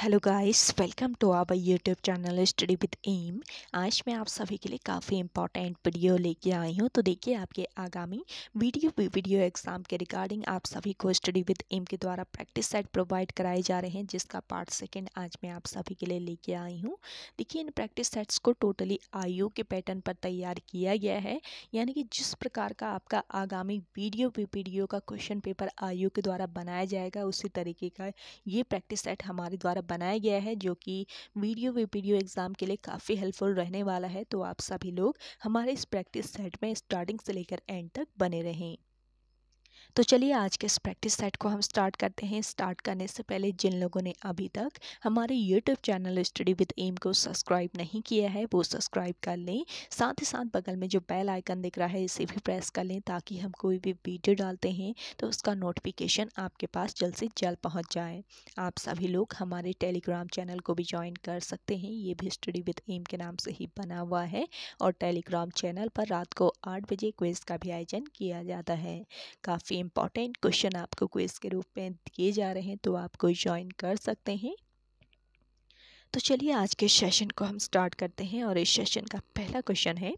hello guys welcome to our YouTube channel study with M आज मैं आप सभी के लिए काफ़ी इंपॉर्टेंट वीडियो लेके आई हूँ तो देखिए आपके आगामी वीडियो भी वीडियो एग्ज़ाम के रिगार्डिंग आप सभी को स्टडी विद एम के द्वारा प्रैक्टिस सेट प्रोवाइड कराए जा रहे हैं जिसका पार्ट सेकेंड आज मैं आप सभी के लिए लेके आई हूँ देखिए इन प्रैक्टिस सेट्स को टोटली आयु के पैटर्न पर तैयार किया गया है यानी कि जिस प्रकार का आपका आगामी वीडियो भी वीडियो का क्वेश्चन पेपर आयु के द्वारा बनाया जाएगा उसी तरीके का ये प्रैक्टिस सेट हमारे द्वारा बनाया गया है जो कि वीडियो वीपीडियो एग्ज़ाम के लिए काफ़ी हेल्पफुल रहने वाला है तो आप सभी लोग हमारे इस प्रैक्टिस सेट में स्टार्टिंग से लेकर एंड तक बने रहें तो चलिए आज के इस प्रैक्टिस सेट को हम स्टार्ट करते हैं स्टार्ट करने से पहले जिन लोगों ने अभी तक हमारे YouTube channel study with M को सब्सक्राइब नहीं किया है वो सब्सक्राइब कर लें साथ ही साथ बगल में जो बेल आइकन दिख रहा है इसे भी प्रेस कर लें ताकि हम कोई भी वीडियो डालते हैं तो उसका नोटिफिकेशन आपके पास जल्द से जल्द पहुँच जाए आप सभी लोग हमारे टेलीग्राम चैनल को भी ज्वाइन कर सकते हैं ये भी स्टडी विद एम के नाम से ही बना हुआ है और टेलीग्राम चैनल पर रात को आठ बजे क्विज का भी आयोजन किया जाता है काफ़ी काफ़ी इंपॉर्टेंट क्वेश्चन आपको क्विज़ के रूप में दिए जा रहे हैं तो आपको ज्वाइन कर सकते हैं तो चलिए आज के सेशन को हम स्टार्ट करते हैं और इस सेशन का पहला क्वेश्चन है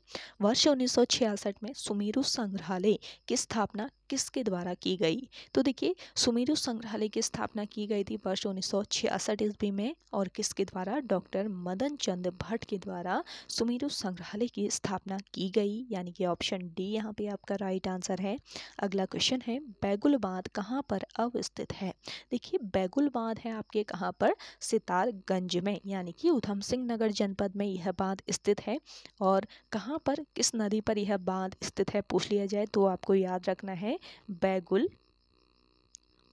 वर्ष 1966 में सुमेरु संग्रहालय की स्थापना किसके द्वारा की गई तो देखिए सुमेरु संग्रहालय की स्थापना की गई थी वर्ष उन्नीस सौ छियासठ ईस्वी में और किसके द्वारा डॉक्टर मदन चंद भट्ट के द्वारा सुमेरु संग्रहालय की स्थापना की गई यानी कि ऑप्शन डी यहाँ पे आपका राइट आंसर है अगला क्वेश्चन है बैगुल बांध कहाँ पर अवस्थित है देखिए बैगुल बांध है आपके कहाँ पर सितारगंज में यानी कि उधम सिंह नगर जनपद में यह बांध स्थित है और कहाँ पर किस नदी पर यह बांध स्थित है पूछ लिया जाए तो आपको याद रखना है है बैगुल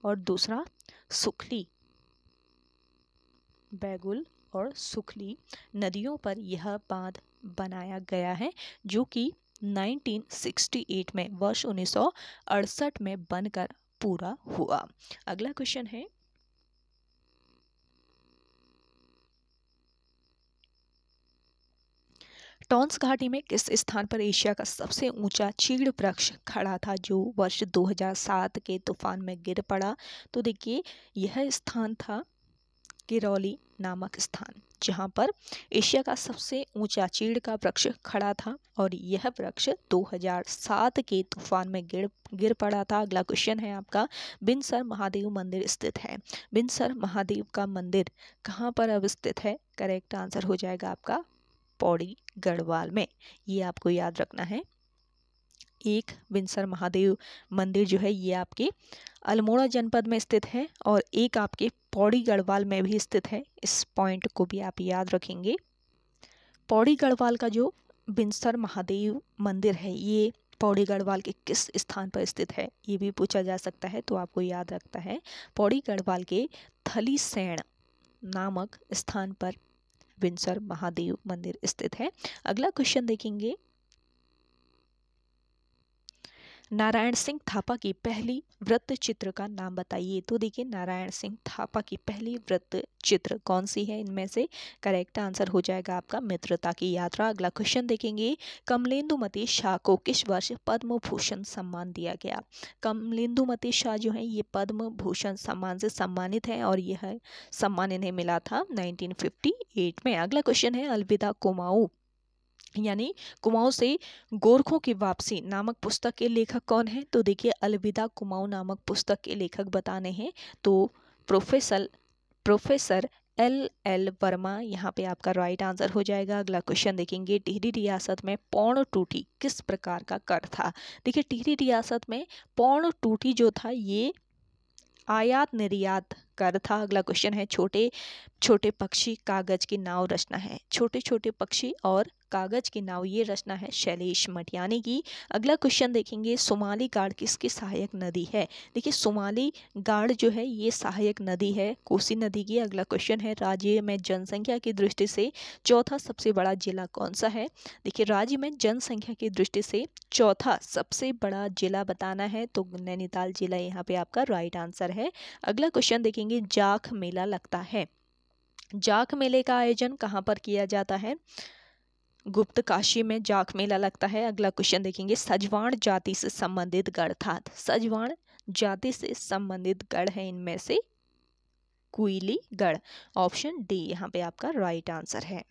और दूसरा सुखली बैगुल और सुखली नदियों पर यह बांध बनाया गया है जो कि 1968 में वर्ष उन्नीस में बनकर पूरा हुआ अगला क्वेश्चन है टॉन्स घाटी में किस स्थान पर एशिया का सबसे ऊंचा चीड़ वृक्ष खड़ा था जो वर्ष 2007 के तूफान में गिर पड़ा तो देखिए यह स्थान था किरौली नामक स्थान जहाँ पर एशिया का सबसे ऊंचा चीड़ का वृक्ष खड़ा था और यह वृक्ष 2007 के तूफान में गिर गिर पड़ा था अगला क्वेश्चन है आपका बिनसर महादेव मंदिर स्थित है बिनसर महादेव का मंदिर कहाँ पर अवस्थित है करेक्ट आंसर हो जाएगा आपका पौड़ी गढ़वाल में ये आपको याद रखना है एक बिनसर महादेव मंदिर जो है ये आपके अल्मोड़ा जनपद में स्थित है और एक आपके पौड़ी गढ़वाल में भी स्थित है इस पॉइंट को भी आप याद रखेंगे पौड़ी गढ़वाल का जो बिनसर महादेव मंदिर है ये पौड़ी गढ़वाल के किस स्थान पर स्थित है ये भी पूछा जा सकता है तो आपको याद रखता है पौड़ी गढ़वाल के थली नामक स्थान पर विंसर महादेव मंदिर स्थित है अगला क्वेश्चन देखेंगे नारायण सिंह थापा की पहली वृत्त चित्र का नाम बताइए तो देखिए नारायण सिंह थापा की पहली वृत्त चित्र कौन सी है इनमें से करेक्ट आंसर हो जाएगा आपका मित्रता की यात्रा अगला क्वेश्चन देखेंगे कमलेंदुमती शाह को किस वर्ष पद्म भूषण सम्मान दिया गया कमलेंदुमती शाह जो है ये पद्म भूषण सम्मान से सम्मानित है और यह सम्मान इन्हें मिला था नाइनटीन में अगला क्वेश्चन है अलविदा कुमाऊ यानी कुमाऊं से गोरखों की वापसी नामक पुस्तक के लेखक कौन है तो देखिए अलविदा कुमाऊं नामक पुस्तक के लेखक बताने हैं तो professor professor L L Verma यहाँ पे आपका राइट आंसर हो जाएगा अगला क्वेश्चन देखेंगे टिहरी रियासत में पौण टूटी किस प्रकार का कर था देखिए टिहरी रियासत में पौण टूटी जो था ये आयात निर्यात कर था अगला क्वेश्चन है छोटे छोटे पक्षी कागज की नाव रचना है छोटे छोटे पक्षी और कागज की नाव ये रचना है शैलेश मटियानी की अगला क्वेश्चन देखेंगे सोमाली गाड़ किसकी सहायक नदी है देखिए सोमाली गाड़ जो है ये सहायक नदी है कोसी नदी की अगला क्वेश्चन है राज्य में जनसंख्या की दृष्टि से चौथा सबसे बड़ा जिला कौन सा है देखिए राज्य में जनसंख्या की दृष्टि से चौथा सबसे बड़ा जिला बताना है तो नैनीताल जिला यहाँ पे आपका राइट आंसर है अगला क्वेश्चन देखेंगे देखेंगे जाख मेला लगता है जाख मेले का आयोजन कहाँ पर किया जाता है गुप्त काशी में जाख मेला लगता है अगला क्वेश्चन देखेंगे सजवाण जाति से संबंधित गढ़ था सजवाण जाति से संबंधित गढ़ है इनमें से कुली गढ़ ऑप्शन डी यहाँ पे आपका राइट आंसर है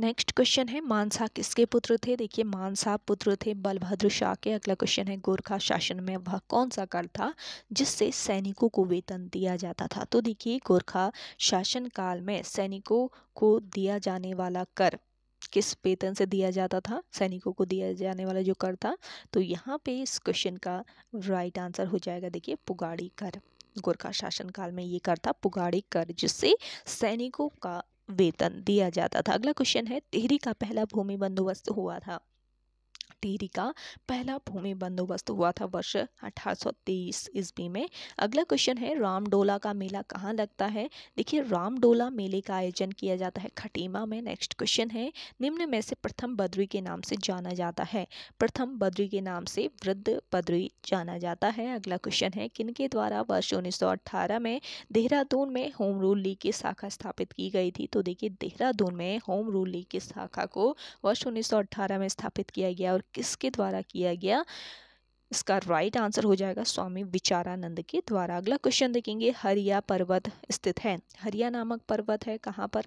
नेक्स्ट क्वेश्चन है मानसा किसके पुत्र थे देखिए मानसा पुत्र थे बलभद्र शाह के अगला क्वेश्चन है गोरखा शासन में वह कौन सा कर था जिससे सैनिकों को वेतन दिया जाता था तो देखिए गोरखा शासन काल में सैनिकों को दिया जाने वाला कर किस वेतन से दिया जाता था सैनिकों को दिया जाने वाला जो कर था तो यहाँ पे इस क्वेश्चन का राइट आंसर हो जाएगा देखिए पुगाड़ी कर गोरखा शासनकाल में ये कर था पुगाड़ी कर जिससे सैनिकों का वेतन दिया जाता था अगला क्वेश्चन है टिहरी का पहला भूमि बंदोबस्त हुआ था टिहरी का पहला भूमि बंदोबस्त हुआ था वर्ष 1823 ईस्वी में अगला क्वेश्चन है रामडोला का मेला कहाँ लगता है देखिए रामडोला मेले का आयोजन किया जाता है खटीमा में नेक्स्ट क्वेश्चन है निम्न में से प्रथम बद्री के नाम से जाना जाता है प्रथम बद्री के नाम से वृद्ध बद्री जाना जाता है अगला क्वेश्चन है किनके द्वारा वर्ष उन्नीस में देहरादून में होम रूल लीग की शाखा स्थापित की गई थी तो देखिए देहरादून में होम रूल लीग की शाखा को वर्ष 1918 में स्थापित किया गया और किसके द्वारा किया गया इसका राइट आंसर हो जाएगा स्वामी विचारानंद के द्वारा अगला क्वेश्चन देखेंगे हरिया पर्वत स्थित है हरिया नामक पर्वत है कहाँ पर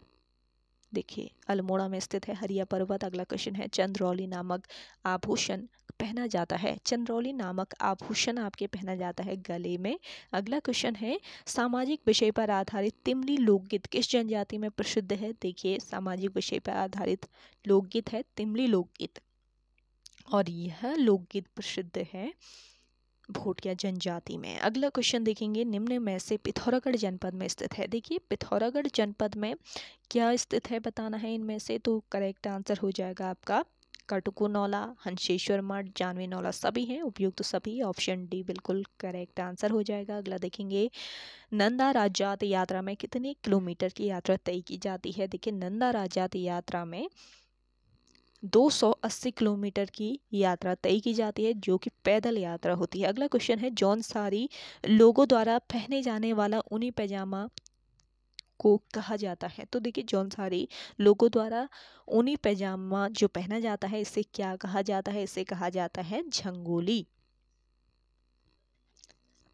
देखिए अल्मोड़ा में स्थित है हरिया पर्वत अगला क्वेश्चन है चंद्रौली नामक आभूषण पहना जाता है चंद्रौली नामक आभूषण आपके पहना जाता है गले में अगला क्वेश्चन है सामाजिक विषय पर आधारित तिमली लोकगीत किस जनजाति में प्रसिद्ध है देखिए सामाजिक विषय पर आधारित लोकगीत है तिमली लोकगीत और यह लोकगीत प्रसिद्ध है भोटिया जनजाति में अगला क्वेश्चन देखेंगे निम्न में से पिथौरागढ़ जनपद में स्थित है देखिए पिथौरागढ़ जनपद में क्या स्थित है बताना है इनमें से तो करेक्ट आंसर हो जाएगा आपका कटुको नौला हंसेश्वर मठ जानवी नौला सभी हैं उपयुक्त तो सभी ऑप्शन डी बिल्कुल करेक्ट आंसर हो जाएगा अगला देखेंगे नंदा राजात यात्रा में कितने किलोमीटर की यात्रा तय की जाती है देखिए नंदा राजात यात्रा में 280 किलोमीटर की यात्रा तय की जाती है जो कि पैदल यात्रा होती है अगला क्वेश्चन है जॉन सारी लोगों द्वारा पहने जाने वाला ऊनी पैजामा को कहा जाता है तो देखिए जॉन सारी लोगों द्वारा ऊनी पैजामा जो पहना जाता है इसे क्या कहा जाता है इसे कहा जाता है झंगोली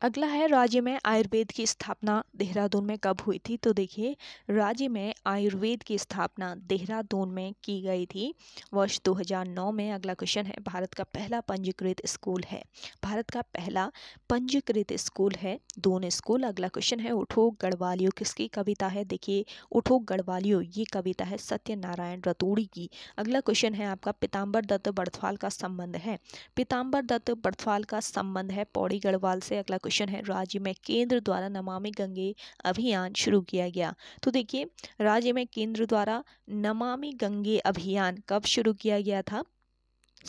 अगला है राज्य में आयुर्वेद की स्थापना देहरादून में कब हुई थी तो देखिए राज्य में आयुर्वेद की स्थापना देहरादून में की गई थी वर्ष 2009 में अगला क्वेश्चन है भारत का पहला पंजीकृत स्कूल है भारत का पहला पंजीकृत स्कूल है दून स्कूल अगला क्वेश्चन है उठो गढ़वालियो किसकी कविता है देखिए उठो गढ़वालियो ये कविता है सत्यनारायण रतूड़ी की अगला क्वेश्चन है आपका पिताम्बर दत्त बर्थवाल का संबंध है पिताम्बर दत्त बर्थवाल का संबंध है पौड़ी गढ़वाल से अगला क्वेश्चन है राज्य में केंद्र द्वारा नमामि गंगे अभियान शुरू किया गया तो देखिए राज्य में केंद्र द्वारा नमामि गंगे अभियान कब शुरू किया गया था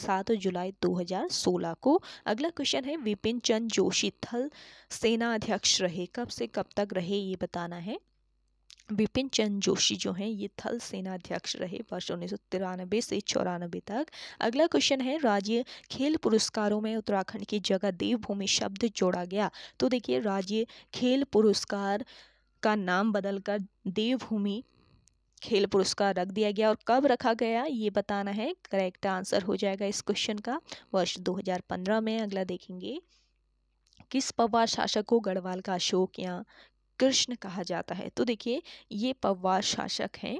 सात जुलाई 2016 को अगला क्वेश्चन है विपिन चंद जोशी थल सेना अध्यक्ष रहे कब से कब तक रहे ये बताना है बिपिन चंद जोशी जो हैं ये थल सेना अध्यक्ष रहे वर्ष उन्नीस से चौरानबे तक अगला क्वेश्चन है राज्य खेल पुरस्कारों में उत्तराखंड की जगह देवभूमि शब्द जोड़ा गया तो देखिए राज्य खेल पुरस्कार का नाम बदलकर देवभूमि खेल पुरस्कार रख दिया गया और कब रखा गया ये बताना है करेक्ट आंसर हो जाएगा इस क्वेश्चन का वर्ष 2015 में अगला देखेंगे किस पवार शासक को गढ़वाल का अशोक या कृष्ण कहा जाता है तो देखिए ये पवार शासक हैं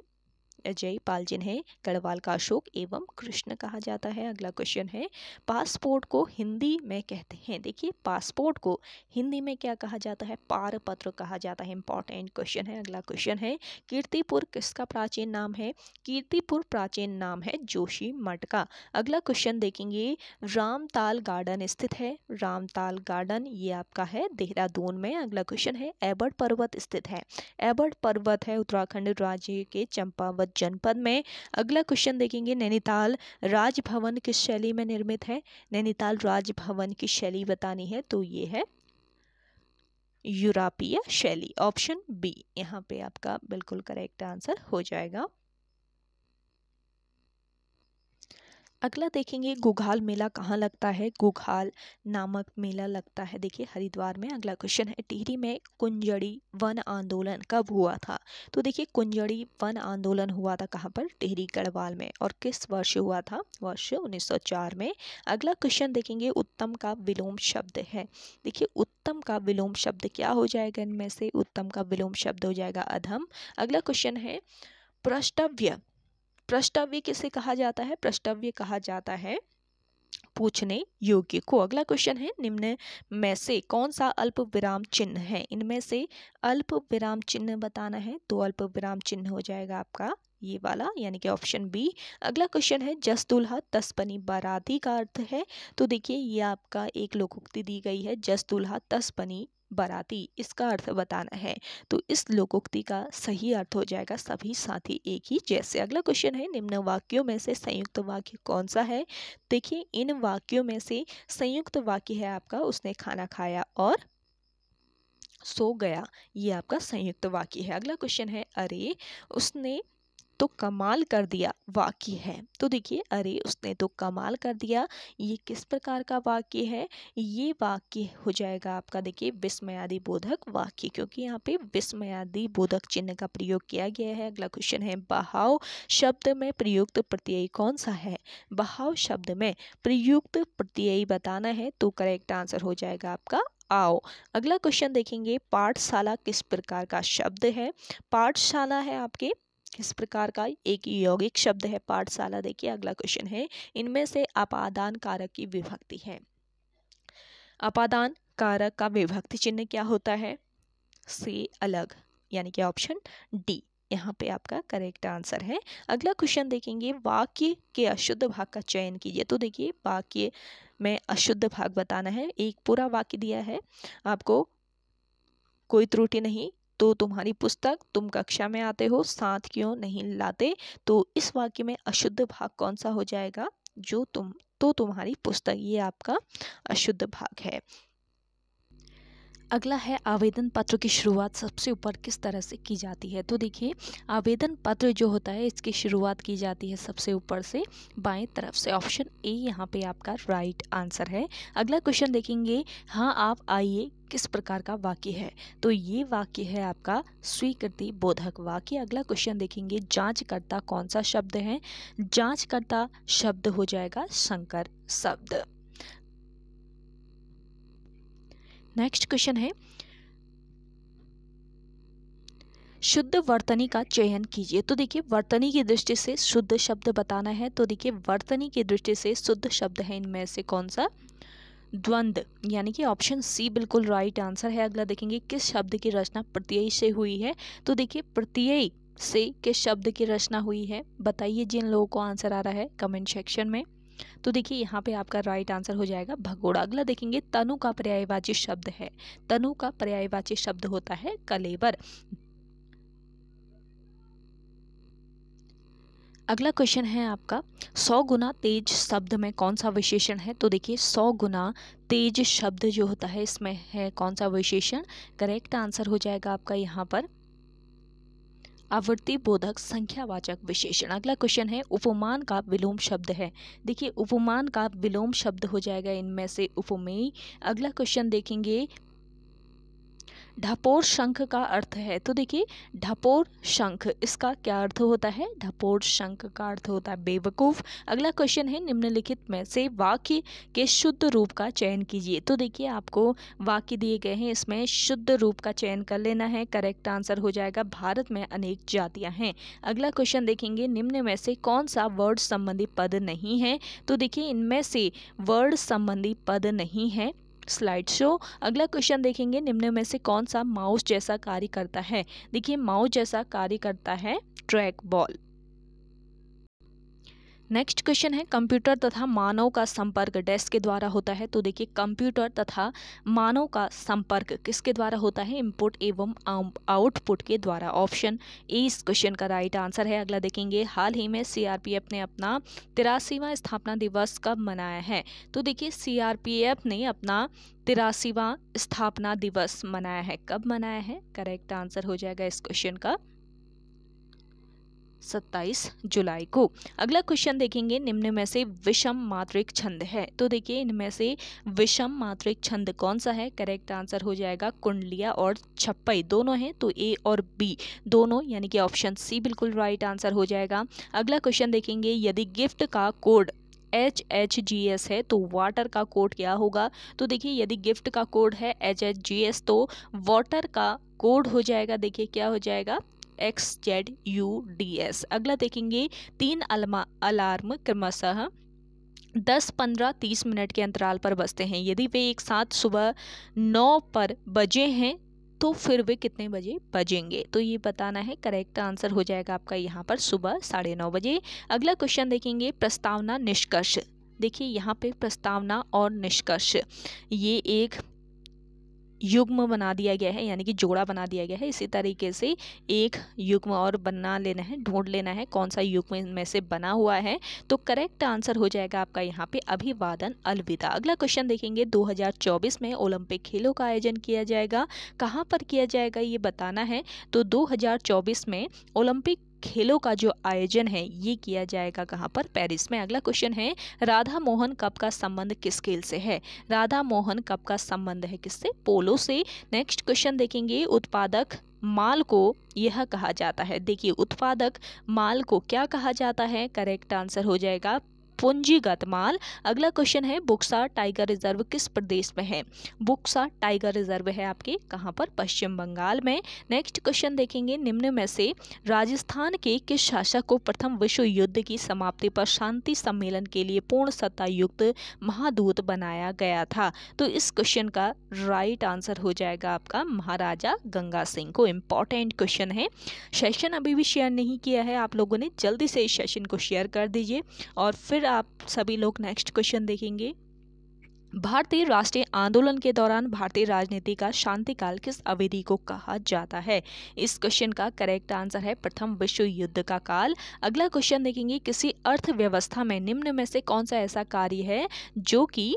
पाल जिन्हें गढ़वाल का अशोक एवं कृष्ण कहा जाता है अगला क्वेश्चन है पासपोर्ट को हिंदी में कहते हैं देखिए पासपोर्ट को हिंदी में क्या कहा जाता है पार पत्र कहा जाता है इंपॉर्टेंट क्वेश्चन है अगला क्वेश्चन है कीर्तिपुर किसका प्राचीन नाम है कीर्तिपुर प्राचीन नाम है जोशी मठ का अगला क्वेश्चन देखेंगे रामताल गार्डन स्थित है रामताल गार्डन ये आपका है देहरादून में अगला क्वेश्चन है एबर्ट पर्वत स्थित है एबर्ट पर्वत है उत्तराखंड राज्य के चंपावत जनपद में अगला क्वेश्चन देखेंगे नैनीताल राजभवन किस शैली में निर्मित है नैनीताल राजभवन की शैली बतानी है तो ये है यूरोपीय शैली ऑप्शन बी यहाँ पे आपका बिल्कुल करेक्ट आंसर हो जाएगा अगला देखेंगे गुघाल मेला कहाँ लगता है गुघाल नामक मेला लगता है देखिए हरिद्वार में अगला क्वेश्चन है टिहरी में कुंजड़ी वन आंदोलन कब हुआ था तो देखिए कुंजड़ी वन आंदोलन हुआ था कहाँ पर टिहरी गढ़वाल में और किस वर्ष हुआ था वर्ष 1904 में अगला क्वेश्चन देखेंगे उत्तम का विलोम शब्द है देखिए उत्तम का विलोम शब्द क्या हो जाएगा इनमें से उत्तम का विलोम शब्द हो जाएगा अधम अगला क्वेश्चन है प्रष्टव्य प्रष्टव्य किसे कहा जाता है प्रष्टव्य कहा जाता है पूछने योग्य को अगला क्वेश्चन है निम्न में से कौन सा अल्प विराम चिन्ह है इनमें से अल्प विराम चिन्ह बताना है तो अल्प विराम चिन्ह हो जाएगा आपका ये वाला यानी कि ऑप्शन बी अगला क्वेश्चन है जस दुल्हा तस बनी बाराती का अर्थ है तो देखिए ये आपका एक लोकोक्ति दी गई है जस दुल्हा तस बनी बराती इसका अर्थ बताना है तो इस लोकोक्ति का सही अर्थ हो जाएगा सभी साथी एक ही जैसे अगला क्वेश्चन है निम्न वाक्यों में से संयुक्त वाक्य कौन सा है देखिए इन वाक्यों में से संयुक्त वाक्य है आपका उसने खाना खाया और सो गया ये आपका संयुक्त वाक्य है अगला क्वेश्चन है अरे उसने तो कमाल कर दिया वाक्य है तो देखिए अरे उसने तो कमाल कर दिया ये किस प्रकार का वाक्य है ये वाक्य हो जाएगा आपका देखिए विस्मयादि बोधक वाक्य क्योंकि यहाँ पे विस्मयादि बोधक चिन्ह का प्रयोग किया गया है अगला क्वेश्चन है बहाव शब्द में प्रयुक्त प्रत्यय कौन सा है बहाव शब्द में प्रयुक्त प्रत्यय बताना है तो करेक्ट आंसर हो जाएगा आपका आओ अगला क्वेश्चन देखेंगे पाठशाला किस प्रकार का शब्द है पाठशाला है आपके इस प्रकार का एक यौगिक शब्द है पाठशाला देखिए अगला क्वेश्चन है इनमें से अपादान कारक की विभक्ति है अपादान कारक का विभक्ति चिन्ह क्या होता है से अलग यानी कि ऑप्शन डी यहाँ पे आपका करेक्ट आंसर है अगला क्वेश्चन देखेंगे वाक्य के अशुद्ध भाग का चयन कीजिए तो देखिए वाक्य में अशुद्ध भाग बताना है एक पूरा वाक्य दिया है आपको कोई त्रुटि नहीं तो तुम्हारी पुस्तक तुम कक्षा में आते हो साथ क्यों नहीं लाते तो इस वाक्य में अशुद्ध भाग कौन सा हो जाएगा जो तुम तो तुम्हारी पुस्तक ये आपका अशुद्ध भाग है अगला है आवेदन पत्र की शुरुआत सबसे ऊपर किस तरह से की जाती है तो देखिए आवेदन पत्र जो होता है इसकी शुरुआत की जाती है सबसे ऊपर से बाएं तरफ से ऑप्शन ए यहाँ पे आपका राइट आंसर है अगला क्वेश्चन देखेंगे हाँ आप आइए किस प्रकार का वाक्य है तो ये वाक्य है आपका स्वीकृति बोधक वाक्य अगला क्वेश्चन देखेंगे जाँचकर्ता कौन सा शब्द है जाँचकर्ता शब्द हो जाएगा शंकर शब्द नेक्स्ट क्वेश्चन है शुद्ध वर्तनी का चयन कीजिए तो देखिए वर्तनी की दृष्टि से शुद्ध शब्द बताना है तो देखिए वर्तनी की दृष्टि से शुद्ध शब्द है इनमें से कौन सा द्वंद्व यानी कि ऑप्शन सी बिल्कुल राइट आंसर है अगला देखेंगे किस शब्द की रचना प्रत्यय से हुई है तो देखिए प्रत्यय से किस शब्द की रचना हुई है बताइए जिन लोगों को आंसर आ रहा है कमेंट सेक्शन में तो देखिए यहाँ पे आपका राइट आंसर हो जाएगा भगोड़ा अगला देखेंगे तनु का पर्यायवाची शब्द है तनु का पर्यायवाची शब्द होता है कलेबर अगला क्वेश्चन है आपका सौ गुना तेज शब्द में कौन सा विशेषण है तो देखिए सौ गुना तेज शब्द जो होता है इसमें है कौन सा विशेषण करेक्ट आंसर हो जाएगा आपका यहाँ पर आवृत्ति बोधक संख्यावाचक विशेषण अगला क्वेश्चन है उपमान का विलोम शब्द है देखिए उपमान का विलोम शब्द हो जाएगा इनमें से उपमेय अगला क्वेश्चन देखेंगे ढपोर शंख का अर्थ है तो देखिए ढपोर शंख इसका क्या अर्थ होता है ढपोर शंख का अर्थ होता है बेवकूफ़ अगला क्वेश्चन है निम्नलिखित में से वाक्य के शुद्ध रूप का चयन कीजिए तो देखिए आपको वाक्य दिए गए हैं इसमें शुद्ध रूप का चयन कर लेना है करेक्ट आंसर हो जाएगा भारत में अनेक जातियां हैं अगला क्वेश्चन देखेंगे निम्न में से कौन सा वर्ड संबंधी पद नहीं है तो देखिए इनमें से वर्ड संबंधी पद नहीं है स्लाइड शो अगला क्वेश्चन देखेंगे निम्न में से कौन सा माउस जैसा कार्य करता है देखिए माउस जैसा कार्य करता है ट्रैक बॉल नेक्स्ट क्वेश्चन है कंप्यूटर तथा मानव का संपर्क डेस्क के द्वारा होता है तो देखिए कंप्यूटर तथा मानव का संपर्क किसके द्वारा होता है इनपुट एवं आउटपुट के द्वारा ऑप्शन ए इस क्वेश्चन का राइट आंसर है अगला देखेंगे हाल ही में सीआरपीएफ ने अपना तिरासीवा स्थापना दिवस कब मनाया है तो देखिए सीआरपीएफ ने अपना तिरासीवा स्थापना दिवस मनाया है कब मनाया है करेक्ट आंसर हो जाएगा इस क्वेश्चन का 27 जुलाई को अगला क्वेश्चन देखेंगे निम्न में से विषम मात्रिक छंद है तो देखिए इनमें से विषम मात्रिक छंद कौन सा है करेक्ट आंसर हो जाएगा कुंडलिया और छप्पई दोनों हैं तो ए और बी दोनों यानी कि ऑप्शन सी बिल्कुल राइट आंसर हो जाएगा अगला क्वेश्चन देखेंगे यदि गिफ्ट का code H H G S है तो वाटर का कोड क्या होगा तो देखिए यदि गिफ्ट का कोड है एच एच जी एस तो वाटर का कोड हो जाएगा देखिए क्या हो जाएगा X Z U D S अगला देखेंगे तीन अलार्म क्रमशः दस पंद्रह तीस मिनट के अंतराल पर बजते हैं यदि वे एक साथ सुबह नौ पर बजे हैं तो फिर वे कितने बजे बजेंगे तो ये बताना है करेक्ट आंसर हो जाएगा आपका यहाँ पर सुबह साढ़े नौ बजे अगला क्वेश्चन देखेंगे प्रस्तावना निष्कर्ष देखिए यहाँ पे प्रस्तावना और निष्कर्ष ये एक युग्म बना दिया गया है यानी कि जोड़ा बना दिया गया है इसी तरीके से एक युग्म और बना लेना है ढूंढ लेना है कौन सा युग्म इनमें से बना हुआ है तो करेक्ट आंसर हो जाएगा आपका यहाँ पे अभिवादन अलविदा अगला क्वेश्चन देखेंगे 2024 में ओलंपिक खेलों का आयोजन किया जाएगा कहाँ पर किया जाएगा ये बताना है तो दो में ओलंपिक खेलों का जो आयोजन है ये किया जाएगा कहाँ पर पेरिस में अगला क्वेश्चन है राधा मोहन कप का संबंध किस खेल से है राधा मोहन कप का संबंध है किससे पोलो से नेक्स्ट क्वेश्चन देखेंगे उत्पादक माल को यह कहा जाता है देखिए उत्पादक माल को क्या कहा जाता है करेक्ट आंसर हो जाएगा पूंजीगत माल अगला क्वेश्चन है बुक्सा टाइगर रिजर्व किस प्रदेश में है बुक्सा टाइगर रिजर्व है आपके कहाँ पर पश्चिम बंगाल में नेक्स्ट क्वेश्चन देखेंगे निम्न में से राजस्थान के किस शासक को प्रथम विश्व युद्ध की समाप्ति पर शांति सम्मेलन के लिए पूर्ण सत्ता युक्त महादूत बनाया गया था तो इस क्वेश्चन का राइट आंसर हो जाएगा आपका महाराजा गंगा सिंह को इम्पॉर्टेंट क्वेश्चन है सेशन अभी भी शेयर नहीं किया है आप लोगों ने जल्दी से इस सेशन को शेयर कर दीजिए और फिर आप सभी लोग नेक्स्ट क्वेश्चन देखेंगे भारतीय राष्ट्रीय आंदोलन के दौरान भारतीय राजनीति का शांतिकाल किस अवधि को कहा जाता है इस क्वेश्चन का करेक्ट आंसर है प्रथम विश्व युद्ध का काल अगला क्वेश्चन देखेंगे किसी अर्थव्यवस्था में निम्न में से कौन सा ऐसा कार्य है जो कि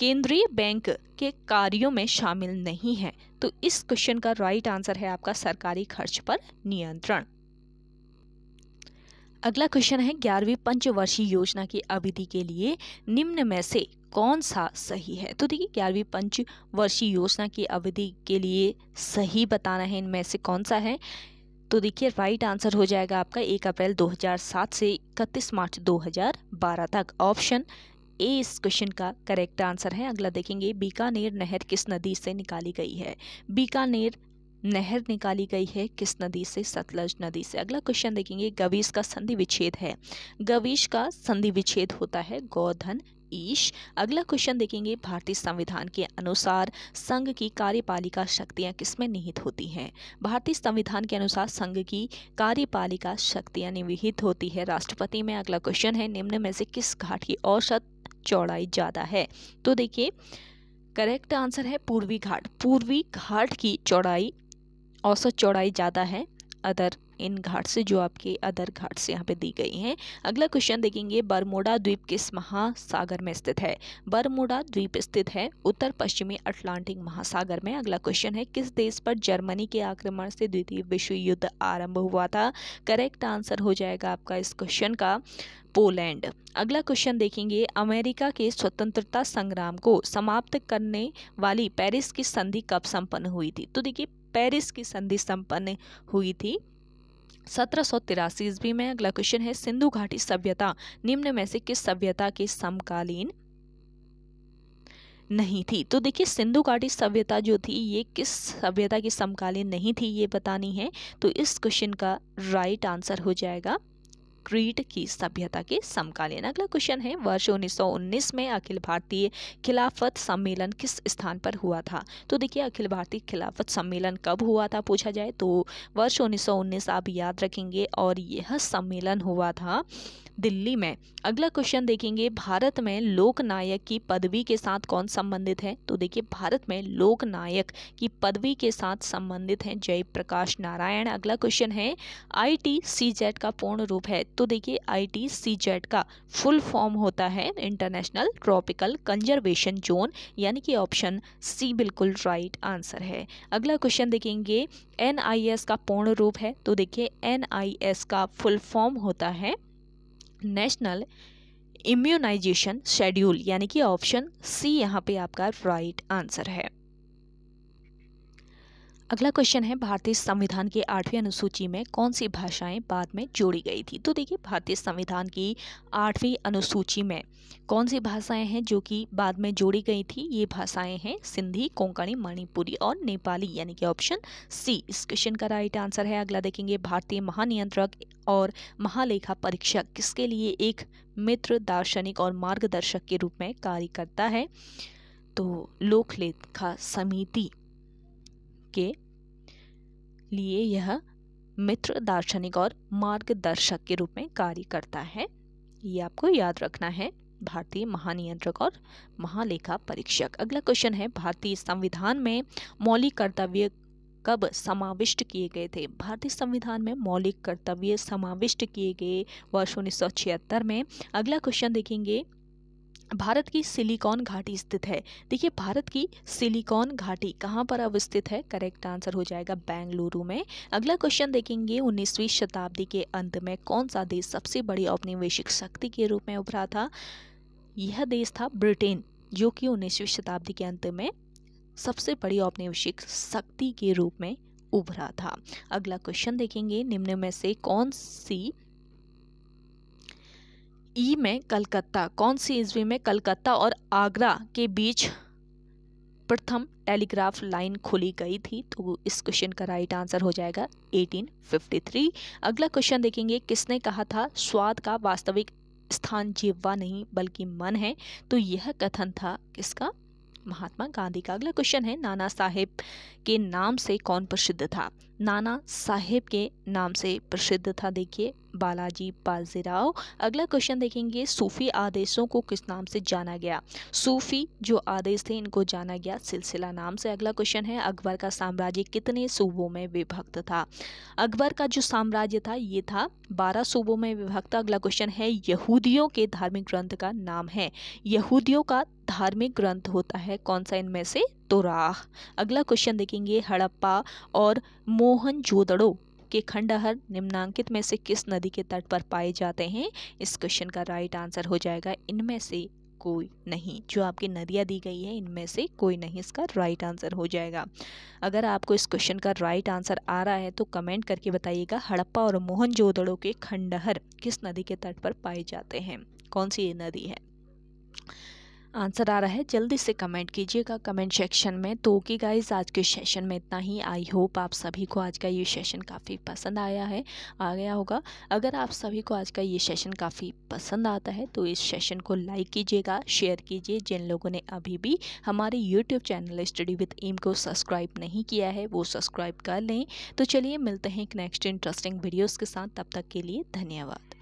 केंद्रीय बैंक के कार्यों में शामिल नहीं है तो इस क्वेश्चन का राइट आंसर है आपका सरकारी खर्च पर नियंत्रण अगला क्वेश्चन है ग्यारहवीं पंचवर्षीय योजना की अवधि के लिए निम्न में से कौन सा सही है तो देखिए ग्यारहवीं पंचवर्षीय योजना की अवधि के लिए सही बताना है इनमें से कौन सा है तो देखिए राइट आंसर हो जाएगा आपका एक अप्रैल 2007 से इकतीस मार्च 2012 तक ऑप्शन ए इस क्वेश्चन का करेक्ट आंसर है अगला देखेंगे बीकानेर नहर किस नदी से निकाली गई है बीकानेर नहर निकाली गई है किस नदी से सतलज नदी से अगला क्वेश्चन देखेंगे गवीश का संधि विच्छेद है गवीश का संधि विच्छेद होता है गौधन ईश अगला क्वेश्चन देखेंगे भारतीय संविधान के अनुसार संघ की कार्यपालिका शक्तियां किसमें निहित होती हैं भारतीय संविधान के अनुसार संघ की कार्यपालिका शक्तियां निविहित होती है राष्ट्रपति में अगला क्वेश्चन है निम्न में से किस घाट की औसत चौड़ाई ज़्यादा है तो देखिए करेक्ट आंसर है पूर्वी घाट पूर्वी घाट की चौड़ाई औसत चौड़ाई ज़्यादा है अदर इन घाट से जो आपके अदर घाट से यहाँ पे दी गई हैं अगला क्वेश्चन देखेंगे बरमोडा द्वीप किस महासागर में स्थित है बरमोडा द्वीप स्थित है उत्तर पश्चिमी अटलांटिक महासागर में अगला क्वेश्चन है किस देश पर जर्मनी के आक्रमण से द्वितीय विश्व युद्ध आरंभ हुआ था करेक्ट आंसर हो जाएगा आपका इस क्वेश्चन का पोलैंड अगला क्वेश्चन देखेंगे अमेरिका के स्वतंत्रता संग्राम को समाप्त करने वाली पेरिस की संधि कब संपन्न हुई थी तो देखिए पेरिस की संधि संपन्न हुई थी सत्रह सौ तिरासी ईस्वी में अगला क्वेश्चन है सिंधु घाटी सभ्यता निम्न में से किस सभ्यता के समकालीन नहीं थी तो देखिए सिंधु घाटी सभ्यता जो थी ये किस सभ्यता की समकालीन नहीं थी ये बतानी है तो इस क्वेश्चन का राइट आंसर हो जाएगा क्रीट की सभ्यता के समकालीन अगला क्वेश्चन है वर्ष 1919 में अखिल भारतीय खिलाफत सम्मेलन किस स्थान पर हुआ था तो देखिए अखिल भारतीय खिलाफत सम्मेलन कब हुआ था पूछा जाए तो वर्ष 1919 आप याद रखेंगे और यह सम्मेलन हुआ था दिल्ली में अगला क्वेश्चन देखेंगे भारत में लोकनायक की पदवी के साथ कौन संबंधित है तो देखिए भारत में लोकनायक की पदवी के साथ संबंधित हैं जयप्रकाश नारायण अगला क्वेश्चन है आई टी सी जेड का पूर्ण रूप है तो देखिए आई का फुल फॉर्म होता है इंटरनेशनल ट्रॉपिकल कंजर्वेशन जोन यानी कि ऑप्शन सी बिल्कुल राइट आंसर है अगला क्वेश्चन देखेंगे एन का पूर्ण रूप है तो देखिए एन का फुल फॉर्म होता है नेशनल इम्यूनाइजेशन शेड्यूल यानी कि ऑप्शन सी यहाँ पे आपका राइट right आंसर है अगला क्वेश्चन है भारतीय संविधान की आठवीं अनुसूची में कौन सी भाषाएं बाद में जोड़ी गई थी तो देखिए भारतीय संविधान की आठवीं अनुसूची में कौन सी भाषाएं हैं जो कि बाद में जोड़ी गई थी ये भाषाएं हैं सिंधी कोंकणी मणिपुरी और नेपाली यानी कि ऑप्शन सी इस क्वेश्चन का राइट आंसर है अगला देखेंगे भारतीय महानियंत्रक और महालेखा परीक्षक किसके लिए एक मित्र दार्शनिक और मार्गदर्शक के रूप में कार्य करता है तो लोक लेखा समिति के लिए यह मित्र दार्शनिक और मार्गदर्शक के रूप में कार्य करता है ये आपको याद रखना है भारतीय महानियंत्रक और महालेखा परीक्षक अगला क्वेश्चन है भारतीय संविधान में मौलिक कर्तव्य कब समाविष्ट किए गए थे भारतीय संविधान में मौलिक कर्तव्य समाविष्ट किए गए वर्ष उन्नीस में अगला क्वेश्चन देखेंगे भारत की सिलिकॉन घाटी स्थित है देखिए भारत की सिलिकॉन घाटी कहाँ पर अवस्थित है करेक्ट आंसर हो जाएगा बेंगलुरु में अगला क्वेश्चन देखेंगे 19वीं शताब्दी के अंत में कौन सा देश सबसे बड़ी औपनिवेशिक शक्ति के रूप में उभरा था यह देश था ब्रिटेन जो कि 19वीं शताब्दी के अंत में सबसे बड़ी औपनिवेशिक शक्ति के रूप में उभरा था अगला क्वेश्चन देखेंगे निम्न में से कौन सी ई में कलकत्ता कौन सी ईस्वी में कलकत्ता और आगरा के बीच प्रथम टेलीग्राफ लाइन खोली गई थी तो इस क्वेश्चन का राइट आंसर हो जाएगा 1853 अगला क्वेश्चन देखेंगे किसने कहा था स्वाद का वास्तविक स्थान जीववा नहीं बल्कि मन है तो यह कथन था किसका महात्मा गांधी का अगला क्वेश्चन है नाना साहेब के नाम से कौन प्रसिद्ध था नाना साहेब के नाम से प्रसिद्ध था देखिए बालाजी बाजीराव अगला क्वेश्चन देखेंगे सूफ़ी आदेशों को किस नाम से जाना गया सूफ़ी जो आदेश थे इनको जाना गया सिलसिला नाम से अगला क्वेश्चन है अकबर का साम्राज्य कितने सूबों में विभक्त था अकबर का जो साम्राज्य था ये था बारह सूबों में विभक्त अगला क्वेश्चन है यहूदियों के धार्मिक ग्रंथ का नाम है यहूदियों का धार्मिक ग्रंथ होता है कौन सा इनमें से तो राह अगला क्वेश्चन देखेंगे हड़प्पा और मोहन जोदड़ो के खंडहर निम्नांकित में से किस नदी के तट पर पाए जाते हैं इस क्वेश्चन का राइट आंसर हो जाएगा इनमें से कोई नहीं जो आपकी नदियाँ दी गई है इनमें से कोई नहीं इसका राइट आंसर हो जाएगा अगर आपको इस क्वेश्चन का राइट आंसर आ रहा है तो कमेंट करके बताइएगा हड़प्पा और मोहनजोदड़ो के खंडहर किस नदी के तट पर पाए जाते हैं कौन सी ये नदी है आंसर आ रहा है जल्दी से कमेंट कीजिएगा कमेंट सेक्शन में तो कि गाइज आज के सेशन में इतना ही आई होप आप सभी को आज का ये सेशन काफ़ी पसंद आया है आ गया होगा अगर आप सभी को आज का ये सेशन काफ़ी पसंद आता है तो इस सेशन को लाइक कीजिएगा शेयर कीजिए जिन लोगों ने अभी भी हमारे YouTube channel study with M को सब्सक्राइब नहीं किया है वो सब्सक्राइब कर लें तो चलिए मिलते हैं एक नेक्स्ट इंटरेस्टिंग वीडियोज़ के साथ तब तक के लिए धन्यवाद